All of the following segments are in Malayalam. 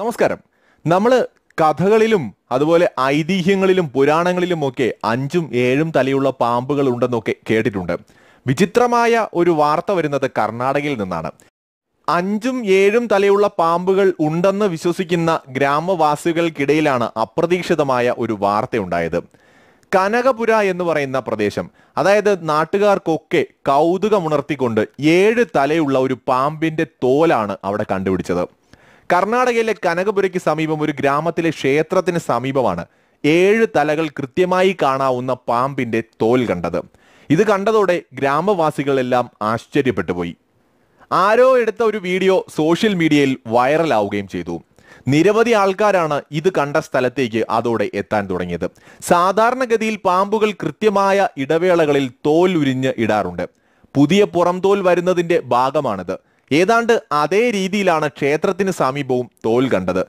നമസ്കാരം നമ്മൾ കഥകളിലും അതുപോലെ ഐതിഹ്യങ്ങളിലും പുരാണങ്ങളിലും ഒക്കെ അഞ്ചും ഏഴും തലയുള്ള പാമ്പുകൾ ഉണ്ടെന്നൊക്കെ കേട്ടിട്ടുണ്ട് വിചിത്രമായ ഒരു വാർത്ത വരുന്നത് കർണാടകയിൽ നിന്നാണ് അഞ്ചും ഏഴും തലയുള്ള പാമ്പുകൾ ഉണ്ടെന്ന് വിശ്വസിക്കുന്ന ഗ്രാമവാസികൾക്കിടയിലാണ് അപ്രതീക്ഷിതമായ ഒരു വാർത്തയുണ്ടായത് കനകപുര എന്ന് പറയുന്ന പ്രദേശം അതായത് നാട്ടുകാർക്കൊക്കെ കൗതുകമുണർത്തിക്കൊണ്ട് ഏഴ് തലയുള്ള ഒരു പാമ്പിന്റെ തോലാണ് അവിടെ കണ്ടുപിടിച്ചത് കർണാടകയിലെ കനകപുരയ്ക്ക് സമീപം ഒരു ഗ്രാമത്തിലെ ക്ഷേത്രത്തിന് സമീപമാണ് ഏഴ് തലകൾ കൃത്യമായി കാണാവുന്ന പാമ്പിന്റെ തോൽ കണ്ടത് ഇത് കണ്ടതോടെ ഗ്രാമവാസികളെല്ലാം പോയി ആരോ എടുത്ത ഒരു വീഡിയോ സോഷ്യൽ മീഡിയയിൽ വൈറലാവുകയും ചെയ്തു നിരവധി ആൾക്കാരാണ് ഇത് കണ്ട സ്ഥലത്തേക്ക് അതോടെ എത്താൻ തുടങ്ങിയത് സാധാരണഗതിയിൽ പാമ്പുകൾ കൃത്യമായ ഇടവേളകളിൽ തോൽ ഉരിഞ്ഞ് ഇടാറുണ്ട് പുതിയ പുറംതോൽ വരുന്നതിന്റെ ഭാഗമാണിത് ഏതാണ്ട് അതേ രീതിയിലാണ് ക്ഷേത്രത്തിന് സമീപവും തോൽ കണ്ടത്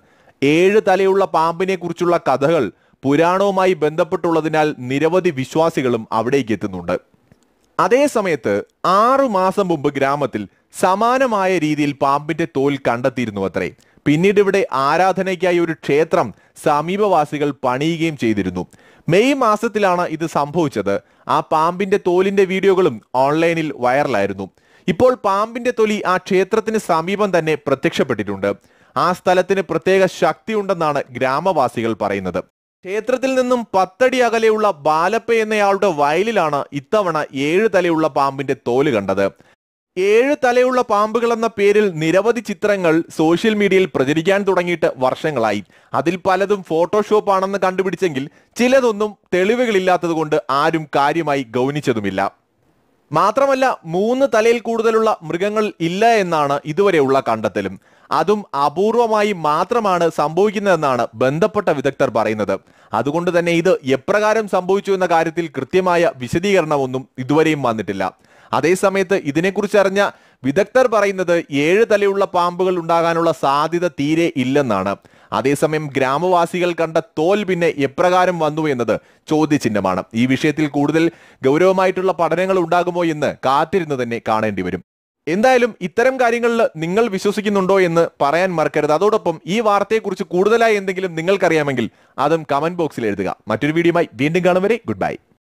ഏഴ് തലയുള്ള പാമ്പിനെ കുറിച്ചുള്ള കഥകൾ പുരാണവുമായി ബന്ധപ്പെട്ടുള്ളതിനാൽ നിരവധി വിശ്വാസികളും അവിടേക്ക് എത്തുന്നുണ്ട് അതേസമയത്ത് ആറു മാസം മുമ്പ് ഗ്രാമത്തിൽ സമാനമായ രീതിയിൽ പാമ്പിന്റെ തോൽ കണ്ടെത്തിയിരുന്നു അത്രേ പിന്നീട് ഇവിടെ ആരാധനയ്ക്കായി ഒരു ക്ഷേത്രം സമീപവാസികൾ പണിയുകയും ചെയ്തിരുന്നു മെയ് മാസത്തിലാണ് ഇത് സംഭവിച്ചത് ആ പാമ്പിന്റെ തോലിന്റെ വീഡിയോകളും ഓൺലൈനിൽ വൈറലായിരുന്നു ഇപ്പോൾ പാമ്പിന്റെ തൊലി ആ ക്ഷേത്രത്തിന് സമീപം തന്നെ പ്രത്യക്ഷപ്പെട്ടിട്ടുണ്ട് ആ സ്ഥലത്തിന് പ്രത്യേക ശക്തിയുണ്ടെന്നാണ് ഗ്രാമവാസികൾ പറയുന്നത് ക്ഷേത്രത്തിൽ നിന്നും പത്തടി അകലെയുള്ള ബാലപ്പ എന്നയാളുടെ വയലിലാണ് ഇത്തവണ ഏഴ് തലയുള്ള പാമ്പിന്റെ തോല് കണ്ടത് ഏഴ് തലയുള്ള പാമ്പുകൾ എന്ന പേരിൽ നിരവധി ചിത്രങ്ങൾ സോഷ്യൽ മീഡിയയിൽ പ്രചരിക്കാൻ തുടങ്ങിയിട്ട് വർഷങ്ങളായി അതിൽ പലതും ഫോട്ടോഷോപ്പ് ആണെന്ന് കണ്ടുപിടിച്ചെങ്കിൽ ചിലതൊന്നും തെളിവുകളില്ലാത്തതുകൊണ്ട് ആരും കാര്യമായി ഗൗനിച്ചതുമില്ല മാത്രമല്ല മൂന്ന് തലയിൽ കൂടുതലുള്ള മൃഗങ്ങൾ ഇല്ല എന്നാണ് ഇതുവരെയുള്ള കണ്ടെത്തലും അതും അപൂർവമായി മാത്രമാണ് സംഭവിക്കുന്നതെന്നാണ് ബന്ധപ്പെട്ട വിദഗ്ധർ പറയുന്നത് അതുകൊണ്ട് തന്നെ ഇത് എപ്രകാരം സംഭവിച്ചു എന്ന കാര്യത്തിൽ കൃത്യമായ വിശദീകരണമൊന്നും ഇതുവരെയും വന്നിട്ടില്ല അതേസമയത്ത് ഇതിനെക്കുറിച്ചറിഞ്ഞ വിദഗ്ധർ പറയുന്നത് ഏഴ് തലയുള്ള പാമ്പുകൾ ഉണ്ടാകാനുള്ള സാധ്യത തീരെ ഇല്ലെന്നാണ് അതേസമയം ഗ്രാമവാസികൾ കണ്ട തോൽ പിന്നെ എപ്രകാരം വന്നു എന്നത് ചോദ്യചിഹ്നമാണ് ഈ വിഷയത്തിൽ കൂടുതൽ ഗൗരവമായിട്ടുള്ള പഠനങ്ങൾ ഉണ്ടാകുമോ എന്ന് കാത്തിരുന്ന് തന്നെ കാണേണ്ടി വരും എന്തായാലും ഇത്തരം കാര്യങ്ങളിൽ നിങ്ങൾ വിശ്വസിക്കുന്നുണ്ടോ എന്ന് പറയാൻ മറക്കരുത് അതോടൊപ്പം ഈ വാർത്തയെക്കുറിച്ച് കൂടുതലായി എന്തെങ്കിലും നിങ്ങൾക്കറിയാമെങ്കിൽ അതും കമന്റ് ബോക്സിൽ എഴുതുക മറ്റൊരു വീഡിയോയുമായി വീണ്ടും കാണും വരെ ഗുഡ് ബൈ